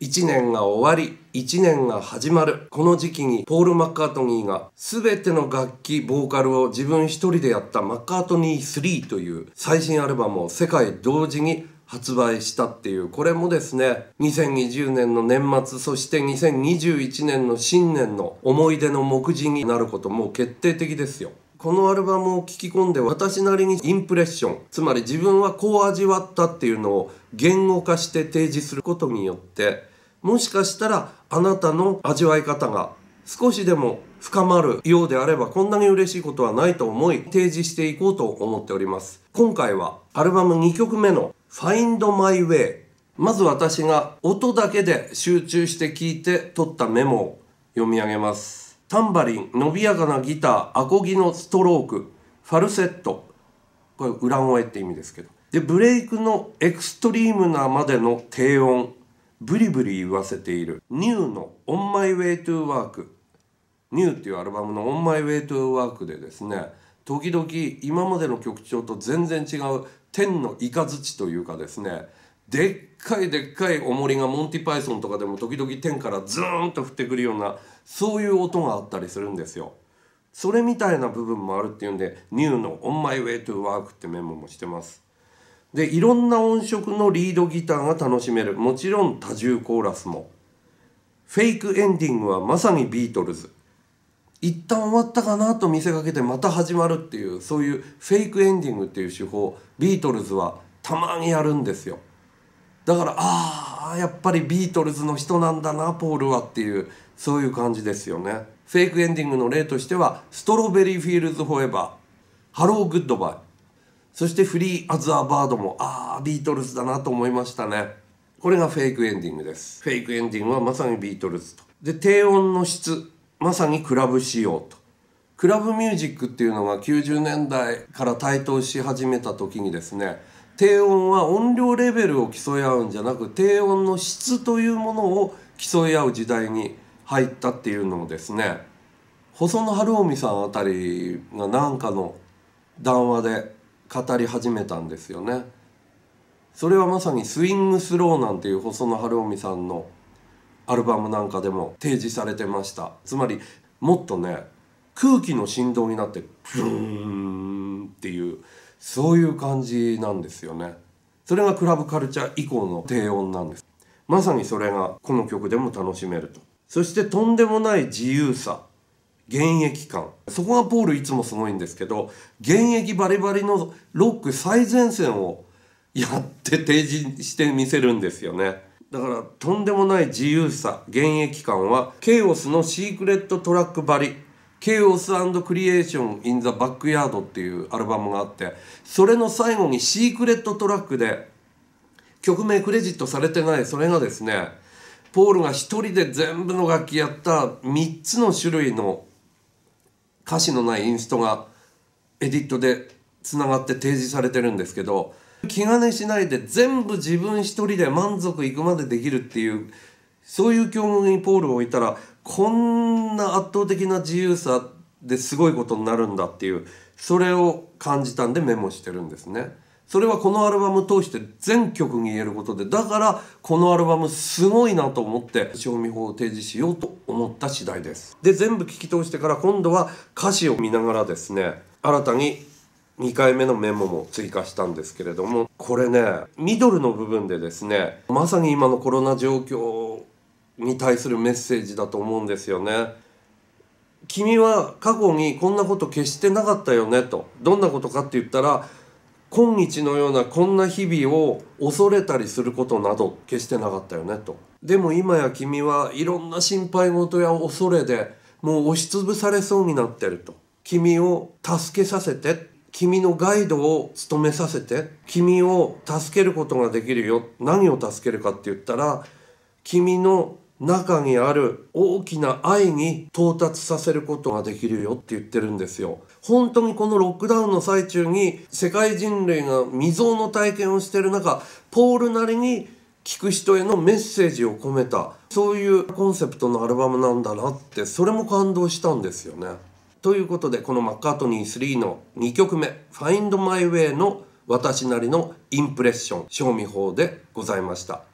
1年が終わり1年が始まるこの時期にポール・マッカートニーが全ての楽器ボーカルを自分一人でやったマッカートニー3という最新アルバムを世界同時に発売したっていうこれもですね2020年の年末そして2021年の新年の思い出の目次になることも決定的ですよこのアルバムを聴き込んで私なりにインプレッションつまり自分はこう味わったっていうのを言語化して提示することによってもしかしたらあなたの味わい方が少しでも深まるようであればこんなに嬉しいことはないと思い提示していこうと思っております今回はアルバム2曲目の Find My Way まず私が音だけで集中して聴いて撮ったメモを読み上げますタンバリン伸びやかなギターアコギのストロークファルセットこれ裏声って意味ですけどでブレイクのエクストリームなまでの低音ブリブリ言わせているニューの「オンマイウェイト o w ワークニューっていうアルバムの「オンマイウェイト o w ワークでですね時々今までの曲調と全然違う天の雷というかですねでっかいでっかい重りがモンティパイソンとかでも時々天からズーンと降ってくるようなそういう音があったりするんですよ。それみたいな部分もあるっていうんで「New の On My Way to Work」ってメモもしてます。でいろんな音色のリードギターが楽しめるもちろん多重コーラスもフェイクエンディングはまさにビートルズ一旦終わったかなと見せかけてまた始まるっていうそういうフェイクエンディングっていう手法ビートルズはたまにやるんですよ。だからああやっぱりビートルズの人なんだなポールはっていうそういう感じですよねフェイクエンディングの例としては「ストロベリー・フィールズ・フォーエバー」「ハロー・グッドバイ」そして「フリー・アズ・ア・バードも」ああビートルズだなと思いましたねこれがフェイクエンディングですフェイクエンディングはまさにビートルズとで低音の質まさにクラブ仕様とクラブミュージックっていうのが90年代から台頭し始めた時にですね低音は音量レベルを競い合うんじゃなく低音の質というものを競い合う時代に入ったっていうのをですね細野晴臣さんあたりが何かの談話で語り始めたんですよね。それはまさに「スイングスロー」なんていう細野晴臣さんのアルバムなんかでも提示されてましたつまりもっとね空気の振動になってプーンっていうそういう感じなんですよねそれがクラブカルチャー以降の低音なんですまさにそれがこの曲でも楽しめるとそしてとんでもない自由さ現役感そこがポールいつもすごいんですけど現役バリバリのロック最前線をやって提示してみせるんですよねだからとんでもない自由さ現役感はケイオスのシークレットトラックばりケイオスクリエーション・イン・ザ・バックヤードっていうアルバムがあってそれの最後にシークレットトラックで曲名クレジットされてないそれがですねポールが一人で全部の楽器やった3つの種類の歌詞のないインストがエディットでつながって提示されてるんですけど気兼ねしないで全部自分一人で満足いくまでできるっていうそういう境遇にポールを置いたらこんな圧倒的な自由さですごいことになるんだっていうそれを感じたんでメモしてるんですね。それはこのアルバム通して全曲に言えることでだからこのアルバムすごいなと思って賞味法を提示しようと思った次第ですで全部聞き通してから今度は歌詞を見ながらですね新たに2回目のメモも追加したんですけれどもこれねミドルの部分でですねまさに今のコロナ状況に対するメッセージだと思うんですよね。君は過去にこんなこと決してなかったよねとどんなことかって言ったら今日のようなこんな日々を恐れたりすることなど決してなかったよねとでも今や君はいろんな心配事や恐れでもう押しつぶされそうになってると君を助けさせて君のガイドを務めさせて君を助けることができるよ何を助けるかって言ったら君の中にある大きな愛に到達させることができるよって言ってるんですよ。本当にこのロックダウンの最中に世界人類が未曾有の体験をしてる中、ポールなりに聞く人へのメッセージを込めた、そういうコンセプトのアルバムなんだなって、それも感動したんですよね。ということで、このマッカートニー3の2曲目、Find My Way の私なりのインプレッション、賞味法でございました。